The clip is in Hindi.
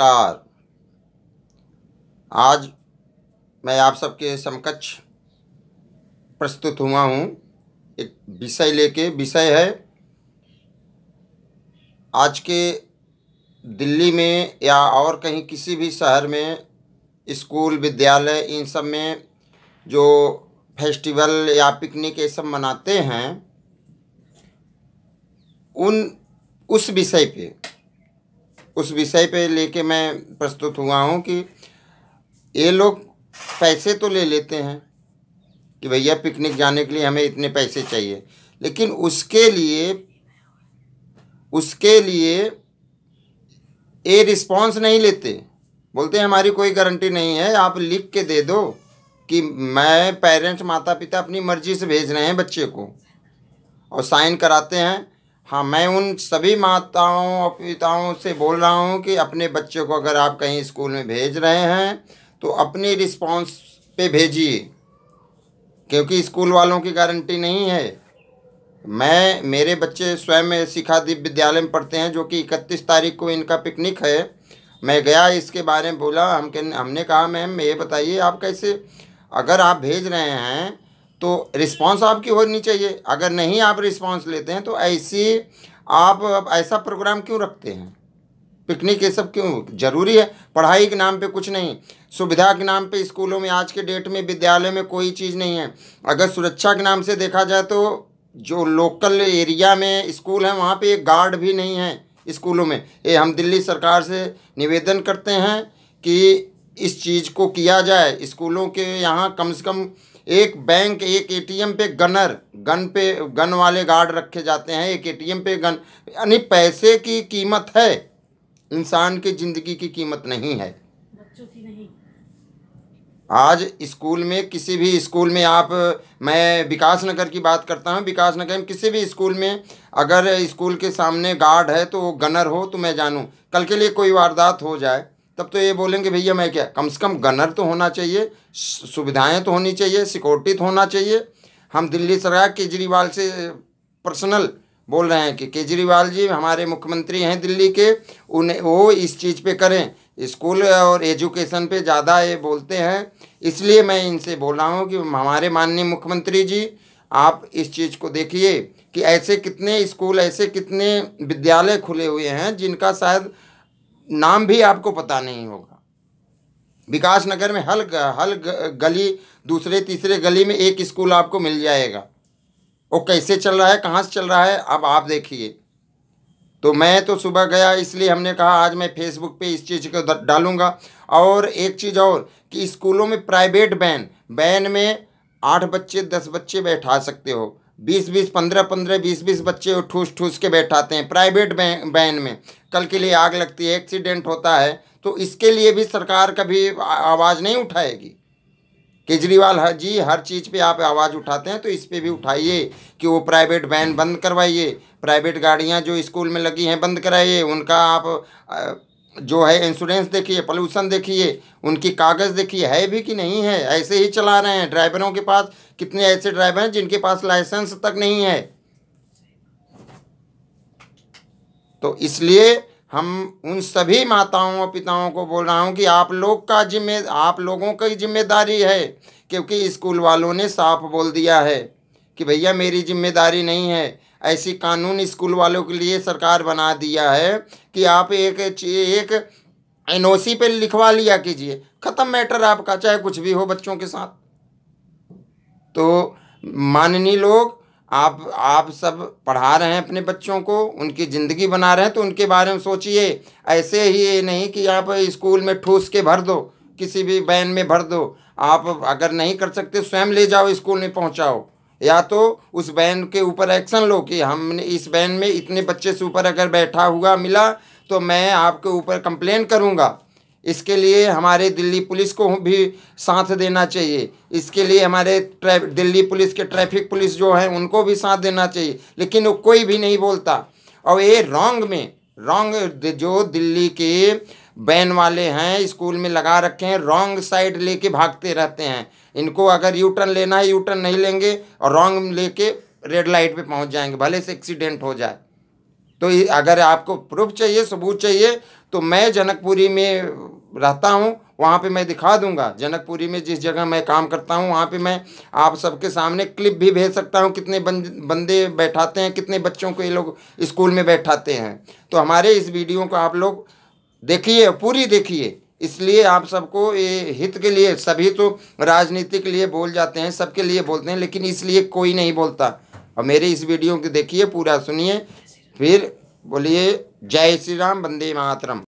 नमस्कार आज मैं आप सबके समकक्ष प्रस्तुत हुआ हूँ एक विषय लेके विषय है आज के दिल्ली में या और कहीं किसी भी शहर में स्कूल विद्यालय इन सब में जो फेस्टिवल या पिकनिक ये सब मनाते हैं उन उस विषय पे उस विषय पे लेके मैं प्रस्तुत हुआ हूँ कि ये लोग पैसे तो ले लेते हैं कि भैया पिकनिक जाने के लिए हमें इतने पैसे चाहिए लेकिन उसके लिए उसके लिए ये रिस्पॉन्स नहीं लेते बोलते हमारी कोई गारंटी नहीं है आप लिख के दे दो कि मैं पेरेंट्स माता पिता अपनी मर्ज़ी से भेज रहे हैं बच्चे को और साइन कराते हैं हाँ मैं उन सभी माताओं और पिताओं से बोल रहा हूँ कि अपने बच्चों को अगर आप कहीं स्कूल में भेज रहे हैं तो अपनी रिस्पॉन्स पे भेजिए क्योंकि स्कूल वालों की गारंटी नहीं है मैं मेरे बच्चे स्वयं शिखा दीप विद्यालय में पढ़ते हैं जो कि इकतीस तारीख को इनका पिकनिक है मैं गया इसके बारे में बोला हम हमने कहा मैम ये बताइए आप कैसे अगर आप भेज रहे हैं तो रिस्पांस आपकी होनी चाहिए अगर नहीं आप रिस्पांस लेते हैं तो ऐसी आप ऐसा प्रोग्राम क्यों रखते हैं पिकनिक ये सब क्यों जरूरी है पढ़ाई के नाम पे कुछ नहीं सुविधा के नाम पे स्कूलों में आज के डेट में विद्यालय में कोई चीज़ नहीं है अगर सुरक्षा के नाम से देखा जाए तो जो लोकल एरिया में स्कूल है वहाँ पे गार्ड भी नहीं है स्कूलों में ये हम दिल्ली सरकार से निवेदन करते हैं कि इस चीज़ को किया जाए स्कूलों के यहाँ कम से कम एक बैंक एक एटीएम पे गनर गन पे गन वाले गार्ड रखे जाते हैं एक एटीएम पे गन यानी पैसे की कीमत है इंसान की ज़िंदगी की कीमत नहीं है आज स्कूल में किसी भी स्कूल में आप मैं विकास नगर की बात करता हूँ विकास नगर में किसी भी स्कूल में अगर स्कूल के सामने गार्ड है तो वो गनर हो तो मैं जानूँ कल के लिए कोई वारदात हो जाए तब तो ये बोलेंगे भैया मैं क्या कम से कम गनर तो होना चाहिए सुविधाएं तो होनी चाहिए सिक्योरिटी तो होना चाहिए हम दिल्ली सरकार केजरीवाल से पर्सनल बोल रहे हैं कि केजरीवाल जी हमारे मुख्यमंत्री हैं दिल्ली के उन्हें वो इस चीज़ पे करें स्कूल और एजुकेशन पे ज़्यादा ये बोलते हैं इसलिए मैं इनसे बोल रहा हूँ कि हमारे माननीय मुख्यमंत्री जी आप इस चीज़ को देखिए कि ऐसे कितने स्कूल ऐसे कितने विद्यालय खुले हुए हैं जिनका शायद नाम भी आपको पता नहीं होगा विकास नगर में हल हल गली दूसरे तीसरे गली में एक स्कूल आपको मिल जाएगा वो कैसे चल रहा है कहाँ से चल रहा है अब आप देखिए तो मैं तो सुबह गया इसलिए हमने कहा आज मैं फेसबुक पे इस चीज़ को डालूंगा और एक चीज़ और कि स्कूलों में प्राइवेट बैन बैन में आठ बच्चे दस बच्चे बैठा सकते हो बीस बीस पंद्रह पंद्रह बीस बीस बच्चे वो ठूस ठूस के बैठाते हैं प्राइवेट वैन में कल के लिए आग लगती है एक्सीडेंट होता है तो इसके लिए भी सरकार कभी आवाज़ नहीं उठाएगी केजरीवाल हर जी हर चीज़ पे आप आवाज़ उठाते हैं तो इस पर भी उठाइए कि वो प्राइवेट वैन बंद करवाइए प्राइवेट गाड़ियाँ जो स्कूल में लगी हैं बंद कराइए उनका आप जो है इंश्योरेंस देखिए पोल्यूशन देखिए उनकी कागज़ देखिए है भी कि नहीं है ऐसे ही चला रहे हैं ड्राइवरों के पास कितने ऐसे ड्राइवर हैं जिनके पास लाइसेंस तक नहीं है तो इसलिए हम उन सभी माताओं और पिताओं को बोल रहा हूँ कि आप लोग का जिम्मे आप लोगों की जिम्मेदारी है क्योंकि स्कूल वालों ने साफ बोल दिया है कि भैया मेरी जिम्मेदारी नहीं है ऐसी कानून स्कूल वालों के लिए सरकार बना दिया है कि आप एक एक एन ओ सी पे लिखवा लिया कीजिए ख़त्म मैटर आपका चाहे कुछ भी हो बच्चों के साथ तो माननीय लोग आप आप सब पढ़ा रहे हैं अपने बच्चों को उनकी ज़िंदगी बना रहे हैं तो उनके बारे में सोचिए ऐसे ही ये नहीं कि आप स्कूल में ठूस के भर दो किसी भी बैन में भर दो आप अगर नहीं कर सकते स्वयं ले जाओ स्कूल में पहुंचाओ या तो उस बैन के ऊपर एक्शन लो कि हमने इस बैन में इतने बच्चे से ऊपर अगर बैठा हुआ मिला तो मैं आपके ऊपर कंप्लेन करूँगा इसके लिए हमारे दिल्ली पुलिस को भी साथ देना चाहिए इसके लिए हमारे दिल्ली पुलिस के ट्रैफिक पुलिस जो हैं उनको भी साथ देना चाहिए लेकिन वो कोई भी नहीं बोलता और ये रॉन्ग में रॉन्ग जो दिल्ली के बैन वाले हैं स्कूल में लगा रखे हैं रॉन्ग साइड लेके भागते रहते हैं इनको अगर यू टर्न लेना है यू टर्न नहीं लेंगे और रॉन्ग लेके रेड लाइट पे पहुंच जाएंगे भले से एक्सीडेंट हो जाए तो अगर आपको प्रूफ चाहिए सबूत चाहिए तो मैं जनकपुरी में रहता हूँ वहाँ पे मैं दिखा दूंगा जनकपुरी में जिस जगह मैं काम करता हूँ वहाँ पे मैं आप सबके सामने क्लिप भी भेज सकता हूँ कितने बंदे बैठाते हैं कितने बच्चों को ये लोग स्कूल में बैठाते हैं तो हमारे इस वीडियो को आप लोग देखिए पूरी देखिए इसलिए आप सबको ये हित के लिए सभी तो राजनीति के लिए बोल जाते हैं सबके लिए बोलते हैं लेकिन इसलिए कोई नहीं बोलता और मेरे इस वीडियो को देखिए पूरा सुनिए फिर बोलिए जय श्री राम वंदे मातरम